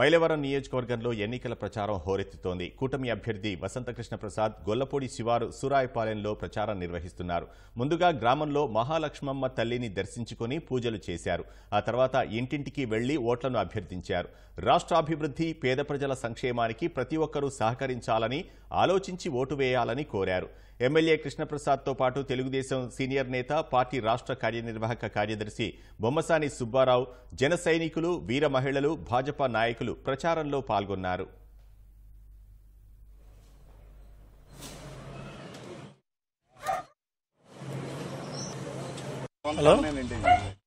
మైలవరం నియోజకవర్గంలో ఎన్నికల ప్రచారం హోరెత్తుతోంది కూటమి అభ్యర్థి వసంతకృష్ణ ప్రసాద్ గొల్లపూడి శివారు సూరాయపాలెంలో ప్రచారం నిర్వహిస్తున్నారు ముందుగా గ్రామంలో మహాలక్ష్మమ్మ తల్లిని దర్శించుకుని పూజలు చేశారు ఆ తర్వాత ఇంటింటికి వెళ్లి ఓట్లను అభ్యర్థించారు రాష్ట్రాభివృద్ధి పేద ప్రజల సంక్షేమానికి ప్రతి ఒక్కరూ సహకరించాలని ఆలోచించి ఓటు వేయాలని కోరారు ఎమ్మెల్యే కృష్ణప్రసాద్తో పాటు తెలుగుదేశం సీనియర్ నేత పార్టీ రాష్ట్ర కార్యనిర్వాహక కార్యదర్శి బొమ్మసాని సుబ్బారావు జన సైనికులు వీర మహిళలు భాజపా నాయకులు నాయకులు ప్రచారంలో పాల్గొన్నారు హలో